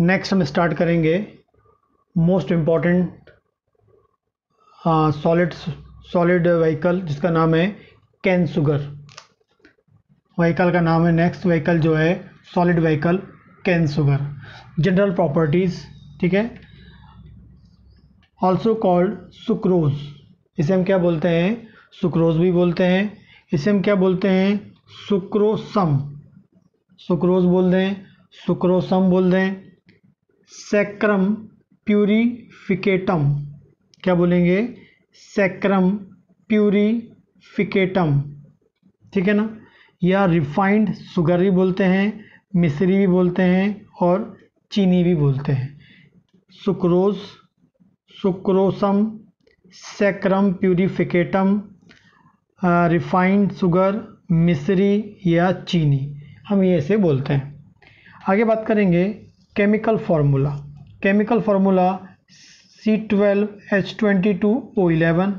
next हम start करेंगे most important solid solid vehicle जिसका नाम है कैन सुगर व्हीकल का नाम है नेक्स्ट व्हीकल जो है solid vehicle cane sugar general properties ठीक है ऑल्सो कॉल्ड सुक्रोज इसे हम क्या बोलते हैं सुक्रोज भी बोलते हैं इसे हम क्या बोलते हैं सुक्रोसम सुक्रोज बोल दें सुक्रोसम बोल दें सैक्रम प्यूरीफिकेटम क्या बोलेंगे सैक्रम प्यूरीफिकेटम ठीक है ना या रिफाइंड शुगर भी बोलते हैं मिश्री भी बोलते हैं और चीनी भी बोलते हैं सुक्रोज सुक्रोसम सैक्रम प्यूरीफिकेटम रिफाइंड शुगर मिश्री या चीनी हम ये ऐसे बोलते हैं आगे बात करेंगे chemical formula chemical formula C twelve H twenty two O eleven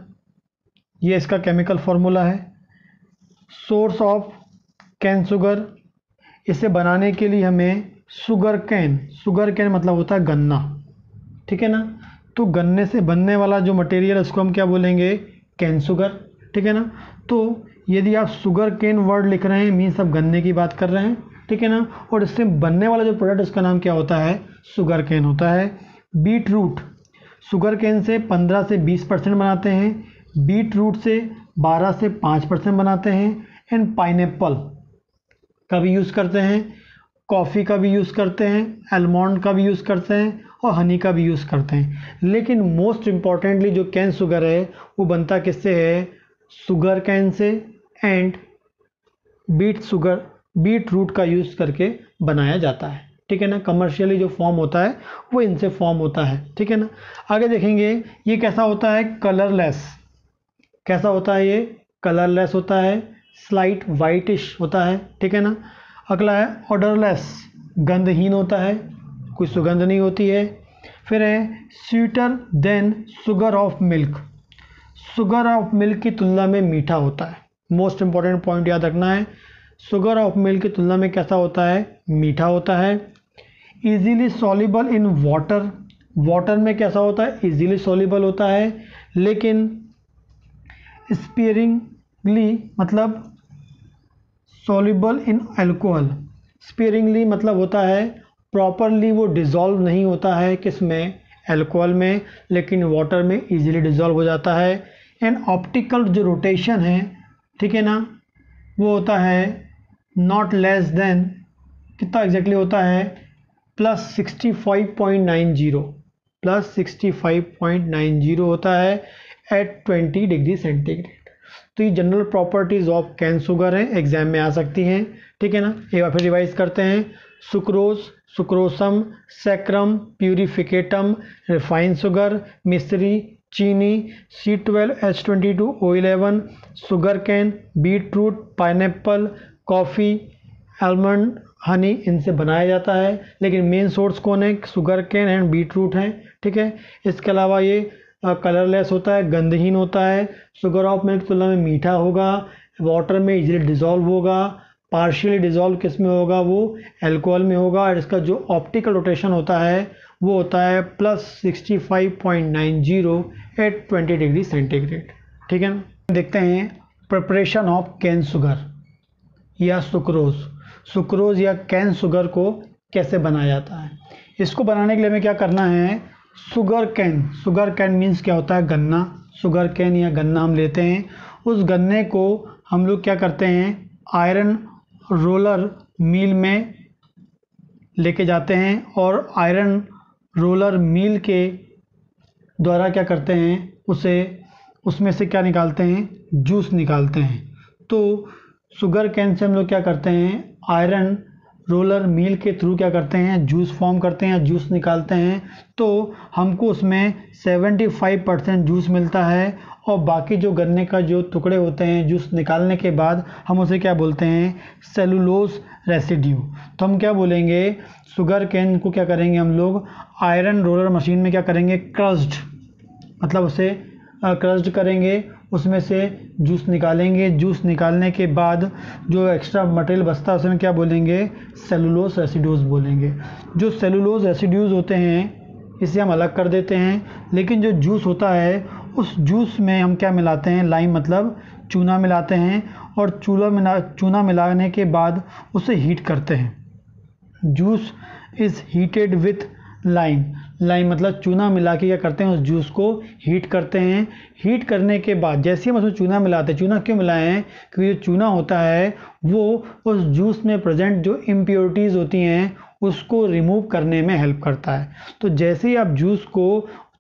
ये इसका केमिकल फार्मूला है सोर्स ऑफ कैन शुगर इसे बनाने के लिए हमें शुगर कैन शुगर कैन मतलब होता है गन्ना ठीक है ना तो गन्ने से बनने वाला जो मटेरियल है उसको हम क्या बोलेंगे कैन शुगर ठीक है ना तो यदि आप शुगर केन वर्ड लिख रहे हैं मीन्स आप गन्ने की बात कर रहे हैं ठीक है ना और इससे बनने वाला जो प्रोडक्ट उसका नाम क्या होता है शुगर केन होता है बीट रूट शुगर केन से 15 से 20 परसेंट बनाते हैं बीट रूट से 12 से 5 परसेंट बनाते हैं एंड पाइनएप्पल का भी यूज़ करते हैं कॉफ़ी का भी यूज़ करते हैं एलमोंड का भी यूज़ करते हैं और हनी का भी यूज़ करते हैं लेकिन मोस्ट इम्पॉर्टेंटली जो कैन शुगर है वो बनता किससे है सुगर कैन से and beet sugar beet root का यूज़ करके बनाया जाता है ठीक है ना कमर्शियली जो फॉर्म होता है वो इनसे फॉर्म होता है ठीक है ना आगे देखेंगे ये कैसा होता है कलरलेस कैसा होता है ये कलरलेस होता है स्लाइट वाइटिश होता है ठीक है ना अगला है ऑर्डरलेस गंधहीन होता है कोई सुगंध नहीं होती है फिर है sweeter than sugar of milk sugar of milk की तुलना में मीठा होता है मोस्ट इम्पॉर्टेंट पॉइंट याद रखना है शुगर ऑफ मिल्क की तुलना में कैसा होता है मीठा होता है easily soluble in water water में कैसा होता है इजीली सॉलिबल होता है लेकिन स्पेयरिंगली मतलब सॉलिबल इन एल्कोहल स्पेयरिंगली मतलब होता है प्रॉपरली वो डिज़ोल्व नहीं होता है किस में एल्कोहल में लेकिन वाटर में इजीली डिज़ोल्व हो जाता है एंड ऑप्टिकल जो रोटेशन है ठीक है ना वो होता है नॉट लेस देन कितना एग्जैक्टली होता है plus sixty five point nine zero plus sixty five point nine zero होता है एट ट्वेंटी डिग्री सेंटीग्रेड तो ये general properties of cane sugar हैं एग्जाम में आ सकती हैं ठीक है ना एक बार फिर रिवाइज करते हैं सुक्रोज सुक्रोसम सैक्रम प्यूरिफिकेटम रिफाइन शुगर मिश्री चीनी C twelve H twenty two O eleven sugar cane beet root pineapple coffee almond honey इनसे बनाया जाता है लेकिन मेन सोर्स कौन है sugar cane and beet root हैं ठीक है इसके अलावा ये कलरलेस होता है गंदहीन होता है शुगर ऑफ मिल्क तुलना में मीठा होगा वाटर में इजीली डिज़ोल्व होगा पार्शियली डिज़ोल्व किस में होगा वो एल्कोहल में होगा और इसका जो ऑप्टिकल रोटेशन होता है वो होता है plus sixty five point nine zero at twenty degree centigrade ठीक है ना देखते हैं प्रपरेशन ऑफ कैन सुगर या सुक्रोज सुक्रोज या कैन सुगर को कैसे बनाया जाता है इसको बनाने के लिए हमें क्या करना है sugar cane sugar cane means क्या होता है गन्ना सुगर कैन या गन्ना हम लेते हैं उस गन्ने को हम लोग क्या करते हैं आयरन रोलर मिल में लेके जाते हैं और आयरन रोलर मिल के द्वारा क्या करते हैं उसे उसमें से क्या निकालते हैं जूस निकालते हैं तो शुगर कैन से हम लोग क्या करते हैं आयरन रोलर मील के थ्रू क्या करते हैं जूस फॉर्म करते हैं जूस निकालते हैं तो हमको उसमें 75 परसेंट जूस मिलता है और बाकी जो गन्ने का जो टुकड़े होते हैं जूस निकालने के बाद हम उसे क्या बोलते हैं सेलुलोस रेसिड्यू तो हम क्या बोलेंगे शुगर कैन को क्या करेंगे हम लोग आयरन रोलर मशीन में क्या करेंगे क्रस्ड मतलब उसे क्रस्ड करेंगे उसमें से जूस निकालेंगे जूस निकालने के बाद जो एक्स्ट्रा मटेरियल बचता है उसमें क्या बोलेंगे सेलुलोज एसिड्यूज बोलेंगे जो सेलुलोज एसिड्यूज़ होते हैं इसे हम अलग कर देते हैं लेकिन जो जूस होता है उस जूस में हम क्या मिलाते हैं लाइम मतलब चूना मिलाते हैं और चूल्हा मिला चूना मिलाने के बाद उसे हीट करते हैं juice is heated with lime lime मतलब चूना मिला के क्या करते हैं उस जूस को हीट करते हैं हीट करने के बाद जैसे ही हम उसमें चूना मिलाते हैं चूना क्यों मिलाए हैं क्योंकि जो चूना होता है वो उस जूस में प्रेजेंट जो इम्प्योरिटीज़ होती हैं उसको रिमूव करने में हेल्प करता है तो जैसे ही आप जूस को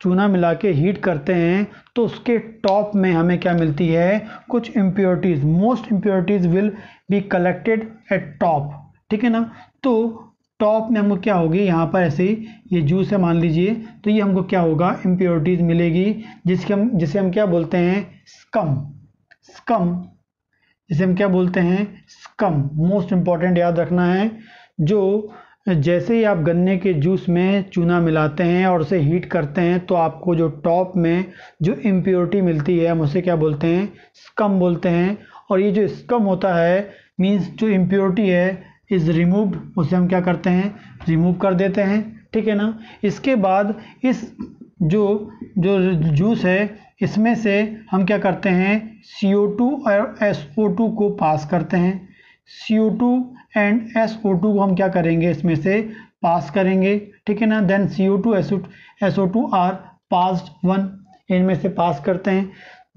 चूना मिला के हीट करते हैं तो उसके टॉप में हमें क्या मिलती है कुछ impurities most impurities will be collected at top ठीक है ना तो टॉप में हमको क्या होगी यहाँ पर ऐसे ही ये जूस है मान लीजिए तो ये हमको क्या होगा इम्प्योरिटीज़ मिलेगी जिसके हम जिसे हम क्या बोलते हैं स्कम स्कम जिसे हम क्या बोलते हैं स्कम मोस्ट इम्पॉर्टेंट याद रखना है जो जैसे ही आप गन्ने के जूस में चूना मिलाते हैं और उसे हीट करते हैं तो आपको जो टॉप में जो इम्प्योरिटी मिलती है हम उसे क्या बोलते हैं स्कम बोलते हैं और ये जो स्कम होता है मीन्स जो इम्प्योरिटी है इज़ रिमूव्ड उसे हम क्या करते हैं रिमूव कर देते हैं ठीक है ना इसके बाद इस जो जो जूस है इसमें से हम क्या करते हैं सी ओ टू और एस ओ टू को पास करते हैं C O two and S O two को हम क्या करेंगे इसमें से पास करेंगे ठीक है ना then C O two S O two are passed वन इनमें से पास करते हैं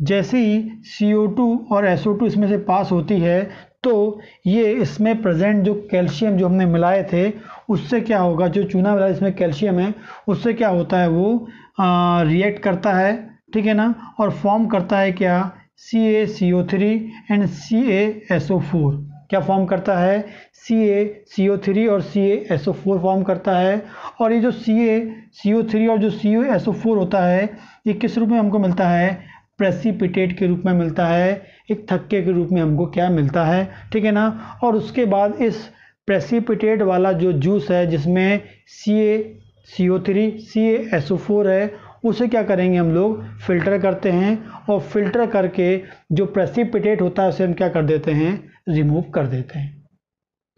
जैसे ही सी ओ टू और एस ओ टू इसमें से पास होती है तो ये इसमें प्रेजेंट जो कैल्शियम जो हमने मिलाए थे उससे क्या होगा जो चूना मिला इसमें कैल्शियम है उससे क्या होता है वो रिएक्ट करता है ठीक है ना और फॉर्म करता है क्या C A C O three and C A S O four क्या फॉर्म करता है C A C O three और C A S O four form करता है और ये जो सी ए सी ओ थ्री और जो सी ओ एस ओ फोर होता है ये किस रूप में हमको मिलता है प्रेसिपिटेट के रूप में मिलता है एक थक्के के रूप में हमको क्या मिलता है ठीक है ना और उसके बाद इस प्रेसिपिटेट वाला जो जूस है जिसमें C A C O three C S O four है उसे क्या करेंगे हम लोग फ़िल्टर करते हैं और फ़िल्टर करके जो प्रेसिपिटेट होता है उसे हम क्या कर देते हैं रिमूव कर देते हैं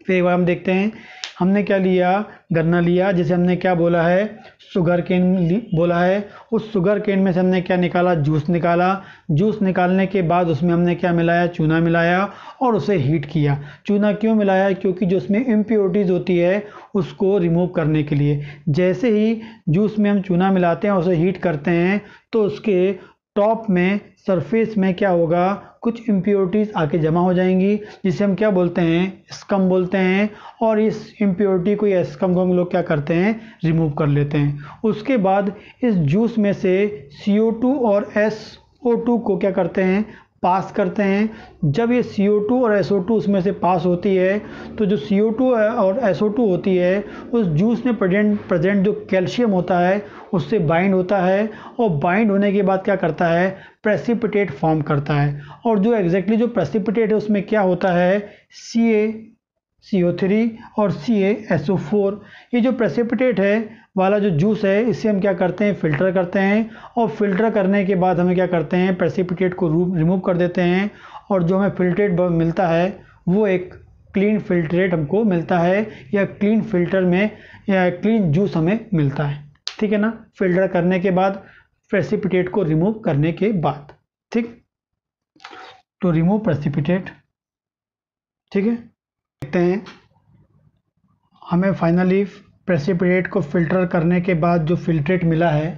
फिर एक बार हम देखते हैं हमने क्या लिया गन्ना लिया जिसे हमने क्या बोला है शुगर केन बोला है उस शुगर केन में से हमने क्या निकाला जूस निकाला जूस निकालने के बाद उसमें हमने क्या मिलाया चूना मिलाया और उसे हीट किया चूना क्यों मिलाया क्योंकि जो उसमें इम्प्योरिटीज़ होती है उसको रिमूव करने के लिए जैसे ही जूस में हम चूना मिलाते हैं उसे हीट करते हैं तो उसके टॉप में सरफेस में क्या होगा कुछ इम्प्योरिटीज़ आके जमा हो जाएंगी जिसे हम क्या बोलते हैं स्कम बोलते हैं और इस इम्प्योरिटी को या स्कम को हम लोग क्या करते हैं रिमूव कर लेते हैं उसके बाद इस जूस में से सी और एस ओ टू को क्या करते हैं पास करते हैं जब ये CO2 और SO2 उसमें से पास होती है तो जो सी और SO2 होती है उस जूस में प्रेजेंट प्रेजेंट जो कैल्शियम होता है उससे बाइंड होता है और बाइंड होने के बाद क्या करता है प्रेसिपिटेट फॉर्म करता है और जो एग्जैक्टली exactly जो प्रेसिपिटेट है उसमें क्या होता है सी CO3 और CaSO4 ये जो प्रेसिपिटेट है वाला जो जूस है इसे हम क्या करते हैं फ़िल्टर करते हैं और फ़िल्टर करने के बाद हमें क्या करते हैं प्रेसिपिटेट को रिमूव कर देते हैं और जो हमें फिल्ट्रेट मिलता है वो एक क्लीन फिल्ट्रेट हमको मिलता है या क्लीन फिल्टर में या क्लीन जूस हमें मिलता है ठीक है ना फिल्टर करने के बाद प्रेसिपिटेट को रिमूव करने के बाद ठीक तो रिमूव प्रेसिपिटेट ठीक है देखते हैं हमें फाइनली प्रेसिपिटेट को फ़िल्टर करने के बाद जो फिल्ट्रेट मिला है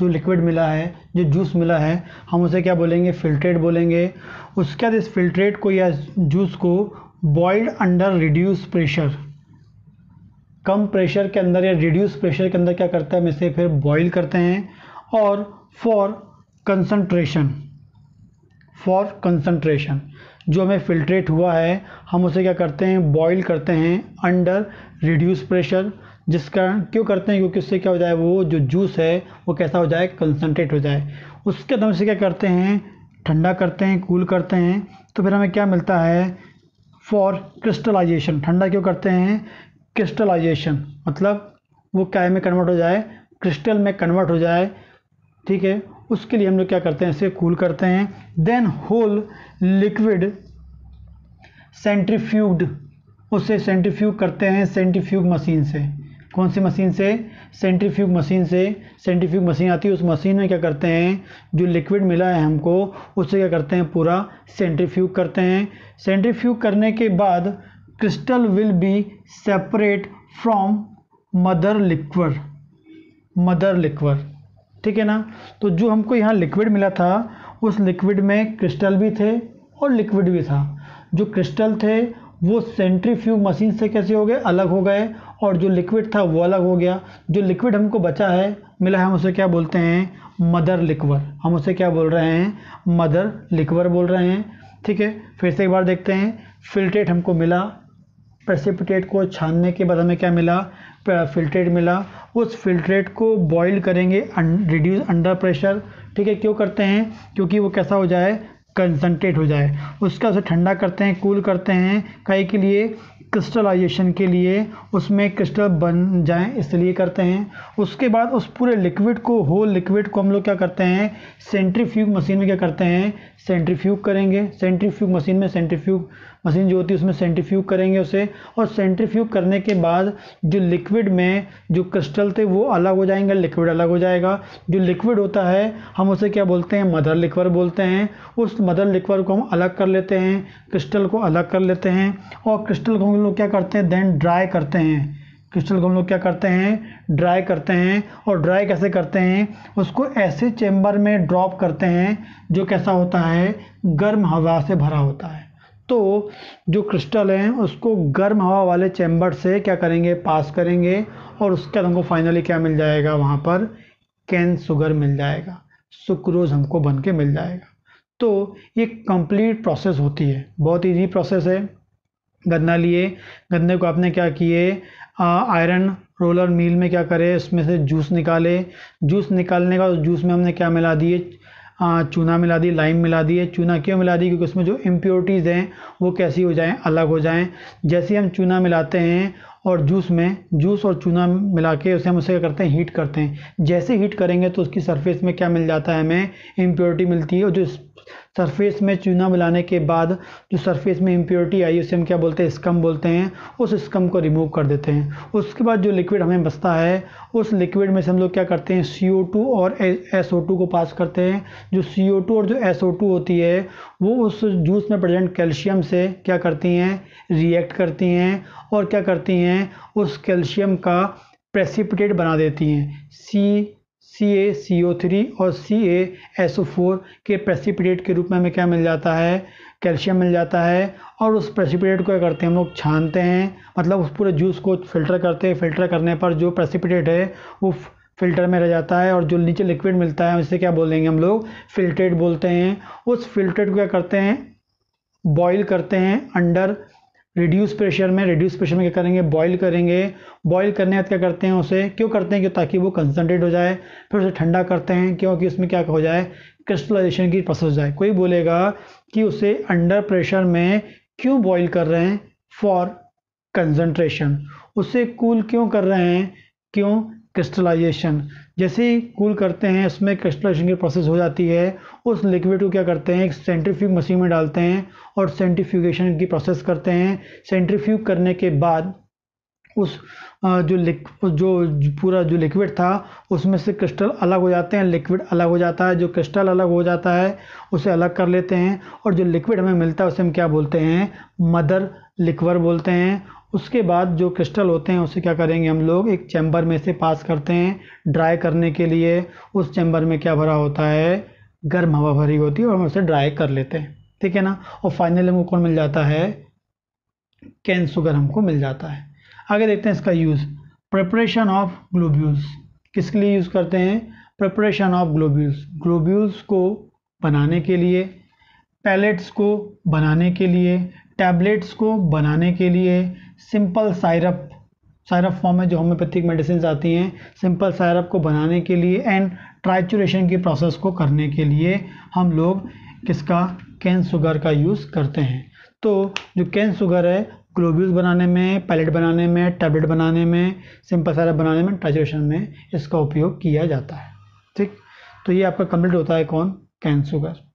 जो लिक्विड मिला है जो जूस मिला है हम उसे क्या बोलेंगे फिल्ट्रेट बोलेंगे उसके बाद इस फिल्ट्रेट को या जूस को बॉइल्ड अंडर रिड्यूस प्रेशर कम प्रेशर के अंदर या रिड्यूस प्रेशर के अंदर क्या करता है हम इसे फिर बॉइल करते हैं और फॉर कंसंट्रेशन फॉर कंसंट्रेशन जो हमें फिल्ट्रेट हुआ है हम उसे क्या करते हैं बॉईल करते हैं अंडर रिड्यूस प्रेशर जिसका क्यों करते हैं क्योंकि उससे क्या हो जाए वो जो जूस है वो कैसा हो जाए कंसनट्रेट हो जाए उसके दम से क्या करते हैं ठंडा करते हैं कूल करते हैं तो फिर हमें क्या मिलता है फॉर क्रिस्टलाइजेशन ठंडा क्यों करते हैं क्रिस्टलाइजेशन मतलब वो क्या में कन्वर्ट हो जाए क्रिस्टल में कन्वर्ट हो जाए ठीक है उसके लिए हम लोग क्या करते हैं इसे कूल करते हैं देन होल लिक्विड सेंट्रीफ्यूग्ड उसे सेंट्रीफ्यूग करते हैं सेंट्रीफ्यूग मशीन से कौन सी मशीन से सेंट्रीफ्यूग मशीन से सेंट्रीफ्यूग मशीन आती है उस मशीन में क्या करते हैं जो लिक्विड मिला है हमको उसे क्या करते हैं पूरा सेंट्रीफ्यूग करते हैं सेंट्रीफ्यूग करने के बाद crystal will be separate from mother liquor mother liquor ठीक है ना तो जो हमको यहाँ लिक्विड मिला था उस लिक्विड में क्रिस्टल भी थे और लिक्विड भी था जो क्रिस्टल थे वो सेंट्रीफ्यूग मशीन से कैसे हो गए अलग हो गए और जो लिक्विड था वो अलग हो गया जो लिक्विड हमको बचा है मिला है हम उसे क्या बोलते हैं मदर लिक्वर हम उसे क्या बोल रहे हैं मदर लिक्वर बोल रहे हैं ठीक है फिर से एक बार देखते हैं फिल्ट्रेट हमको मिला प्रेसिपिटेट को छानने के बाद हमें क्या मिला फिल्ट्रेट मिला उस फिल्ट्रेट को बॉईल करेंगे रिड्यूस अंडर प्रेशर ठीक है क्यों करते हैं क्योंकि वो कैसा हो जाए कंसनट्रेट हो जाए उसका उसे ठंडा करते हैं कूल करते हैं कई के लिए क्रिस्टलाइजेशन के लिए उसमें क्रिस्टल बन जाएं इसलिए करते हैं उसके बाद उस पूरे लिक्विड को होल लिक्विड को हम लोग क्या करते हैं सेंट्रीफ्यूग मशीन में क्या करते हैं सेंट्रीफ्यूग करेंगे सेंट्रीफ्यूग मशीन में सेंट्रीफ्यूग मशीन जो होती है उसमें सेंट्रीफ्यूग करेंगे उसे और सेंट्रीफ्यूग करने के बाद जो लिक्विड में जो क्रिस्टल थे वो अलग हो जाएंगे लिक्विड अलग हो जाएगा जो लिक्विड होता है हम उसे क्या बोलते हैं मदर लिक्वर बोलते हैं उस मदर लिक्वर को हम अलग कर लेते हैं क्रिस्टल को अलग कर लेते हैं और क्रिस्टल को हम लोग क्या करते हैं देन ड्राई करते हैं क्रिस्टल को हम लोग क्या करते हैं ड्राई करते हैं और ड्राई कैसे करते हैं उसको ऐसे चैम्बर में ड्रॉप करते हैं जो कैसा होता है गर्म हवा से भरा होता है तो जो क्रिस्टल हैं उसको गर्म हवा वाले चैम्बर से क्या करेंगे पास करेंगे और उसके बाद हमको फाइनली क्या मिल जाएगा वहाँ पर कैन शुगर मिल जाएगा सुक्रोज हमको बन के मिल जाएगा तो ये कंप्लीट प्रोसेस होती है बहुत इजी प्रोसेस है गन्ना लिए गन्ने को आपने क्या किए आयरन रोलर मिल में क्या करे उसमें से जूस निकाले जूस निकालने का जूस में हमने क्या मिला दिए चूना मिला दी लाइम मिला दी है चूना क्यों मिला दी क्योंकि उसमें जो इम्प्योरिटीज़ हैं वो कैसी हो जाएं अलग हो जाएं जैसे हम चूना मिलाते हैं और जूस में जूस और चूना मिला के उसे हम उसे क्या करते हैं हीट करते हैं जैसे हीट करेंगे तो उसकी सरफेस में क्या मिल जाता है हमें इम्प्योरिटी मिलती है और जो सरफेस में चूना मिलाने के बाद जो सरफेस में इम्प्योरिटी आई उसे हम क्या बोलते हैं स्कम बोलते हैं उस स्कम को रिमूव कर देते हैं उसके बाद जो लिक्विड हमें बचता है उस लिक्विड में से हम लोग क्या करते हैं सी और एस को पास करते हैं जो सी और जो एस होती है वो उस जूस में प्रेजेंट कैल्शियम से क्या करती हैं रिएक्ट करती हैं और क्या करती हैं उस कैल्शियम का प्रेसिपिटेट बना देती हैं सी सी ए सी ओ थ्री और C A S O four के प्रेसिपिटेट के रूप में हमें क्या मिल जाता है कैल्शियम मिल जाता है और उस प्रेसिपिटेट को क्या करते हैं हम लोग छानते हैं मतलब उस पूरे जूस को फिल्टर करते हैं फिल्टर करने पर जो प्रेसिपिटेट है वो फिल्टर में रह जाता है और जो नीचे लिक्विड मिलता है उसे क्या बोलेंगे हम लोग फिल्ट्रेट बोलते हैं उस फिल्ट्रेट को क्या करते हैं बॉईल करते हैं अंडर रिड्यूस प्रेशर में रिड्यूस प्रेशर में क्या करेंगे बॉईल करेंगे बॉईल करने बाद क्या करते हैं उसे क्यों करते हैं क्यों ताकि वो कंसनट्रेट हो जाए फिर उसे ठंडा करते हैं क्योंकि उसमें क्या हो जाए क्रिस्टलाइजेशन की प्रोसेस हो जाए कोई बोलेगा कि उसे अंडर प्रेशर में क्यों बॉईल कर रहे हैं फॉर कंसनट्रेशन उसे कूल क्यों कर रहे हैं क्यों क्रिस्टलाइजेशन जैसे ही कूल करते हैं उसमें क्रिस्टलाइजेशन की प्रोसेस हो जाती है उस लिक्विड को क्या करते हैं एक सेंट्रीफ्यूग मशीन में डालते हैं और सेंट्रीफ्यूगेशन की प्रोसेस करते हैं सेंट्रीफ्यूग करने के बाद उस जो लिक जो पूरा जो लिक्विड था उसमें से क्रिस्टल अलग हो जाते हैं लिक्विड अलग हो जाता है जो क्रिस्टल अलग हो जाता है उसे अलग कर लेते हैं और जो लिक्विड हमें मिलता है उसे हम क्या बोलते हैं मदर लिक्वर बोलते हैं उसके बाद जो क्रिस्टल होते हैं उसे क्या करेंगे हम लोग एक चैम्बर में से पास करते हैं ड्राई करने के लिए उस चैम्बर में क्या भरा होता है गर्म हवा भरी होती है और हम उसे ड्राई कर लेते हैं ठीक है ना और फाइनली हमको कौन मिल जाता है कैन शुगर हमको मिल जाता है आगे देखते हैं इसका यूज़ प्रिपरेशन ऑफ ग्लोब्यूल्स किसके लिए यूज़ करते हैं प्रिपरेशन ऑफ ग्लोब्यूल्स ग्लोब्यूल्स को बनाने के लिए पैलेट्स को बनाने के लिए टैबलेट्स को बनाने के लिए सिंपल साइरप साइरप फॉर्म में जो होम्योपैथिक मेडिसिन आती हैं सिंपल साइरप को बनाने के लिए एंड ट्राइचुरेशन की प्रोसेस को करने के लिए हम लोग किसका कैन शुगर का यूज़ करते हैं तो जो कैन शुगर है ग्लोब्यूज बनाने में पैलेट बनाने में टैबलेट बनाने में सिंपल सारा बनाने में ट्राइजेशन में इसका उपयोग किया जाता है ठीक तो ये आपका कंप्लीट होता है कौन कैंसुगर